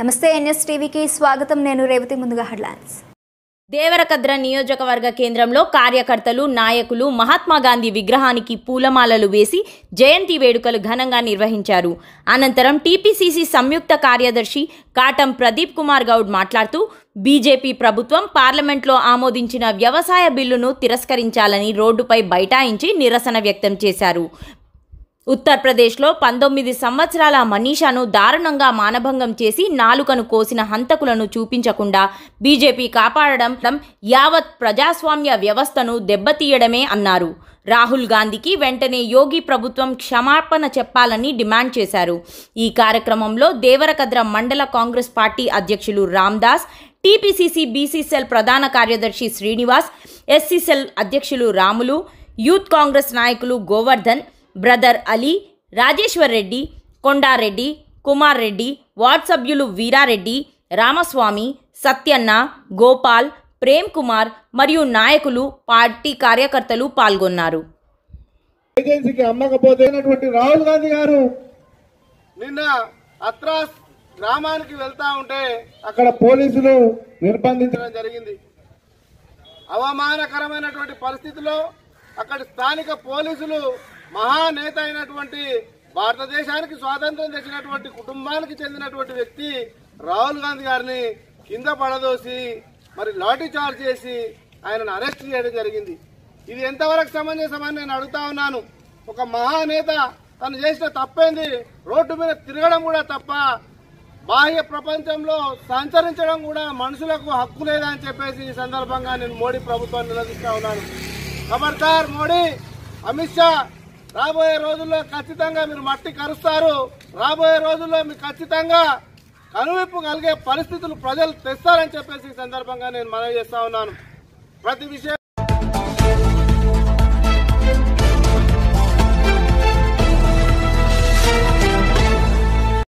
నమస్తే ఎన్ఎస్ టీవీకి స్వాగతం నేను రేవతి ముందుగా హెడ్లైన్స్ దేవరకద్ర నియోజకవర్గ కేంద్రంలో కార్యకర్తలు నాయకులు మహాత్మాగాంధీ విగ్రహానికి పూలమాలలు వేసి జయంతి వేడుకలు ఘనంగా నిర్వహించారు అనంతరం టీపీసీసీ సంయుక్త కార్యదర్శి కాటం ప్రదీప్ కుమార్ గౌడ్ మాట్లాడుతూ బీజేపీ ప్రభుత్వం పార్లమెంట్లో ఆమోదించిన వ్యవసాయ బిల్లును తిరస్కరించాలని రోడ్డుపై బైఠాయించి నిరసన వ్యక్తం చేశారు ఉత్తరప్రదేశ్లో పంతొమ్మిది సంవత్సరాల మనీషాను దారుణంగా మానభంగం చేసి నాలుకను కోసిన హంతకులను చూపించకుండా బీజేపీ కాపాడడం యావత్ ప్రజాస్వామ్య వ్యవస్థను దెబ్బతీయడమే అన్నారు రాహుల్ గాంధీకి వెంటనే యోగి ప్రభుత్వం క్షమాపణ చెప్పాలని డిమాండ్ చేశారు ఈ కార్యక్రమంలో దేవరకద్ర మండల కాంగ్రెస్ పార్టీ అధ్యక్షులు రామ్దాస్ టీపీసీసీ బీసీసీఎల్ ప్రధాన కార్యదర్శి శ్రీనివాస్ ఎస్సీసెల్ అధ్యక్షులు రాములు యూత్ కాంగ్రెస్ నాయకులు గోవర్ధన్ బ్రదర్ అలీ రాజేశ్వర్ రెడ్డి కొండారెడ్డి కుమార్ రెడ్డి వార్డ్ సభ్యులు వీరారెడ్డి రామస్వామి సత్యన్న గోపాల్ ప్రేమ్ కుమార్ మరియు నాయకులు పార్టీ కార్యకర్తలు పాల్గొన్నారు రాహుల్ గాంధీ గారు నిన్న అత్రాస్ గ్రామానికి వెళ్తా ఉంటే అక్కడ పోలీసులు నిర్బంధించడం జరిగింది అవమానకరమైనటువంటి పరిస్థితిలో అక్కడ స్థానిక పోలీసులు మహానేత అయినటువంటి భారతదేశానికి స్వాతంత్రం తెచ్చినటువంటి కుటుంబానికి చెందినటువంటి వ్యక్తి రాహుల్ గాంధీ గారిని కింద పడదోసి మరి లాఠీ చార్జ్ చేసి ఆయనను అరెస్ట్ చేయడం జరిగింది ఇది ఎంతవరకు సమంజసమని నేను అడుగుతా ఉన్నాను ఒక మహానేత తను చేసిన తప్పేంది రోడ్డు మీద తిరగడం కూడా తప్ప బాహ్య ప్రపంచంలో సంచరించడం కూడా మనుషులకు హక్కు లేదని చెప్పేసి ఈ సందర్భంగా నేను మోడీ ప్రభుత్వాన్ని నిలదీస్తా ఉన్నాను సార్ మోడీ అమిత్ షా రాబోయే రోజుల్లో ఖచ్చితంగా మీరు మట్టి కరుస్తారు రాబోయే రోజుల్లో మీకు ఖచ్చితంగా కనువిప్పు కలిగే పరిస్థితులు ప్రజలు తెస్తారని చెప్పేసి ఈ సందర్భంగా నేను మనవి చేస్తా ఉన్నాను ప్రతి విషయం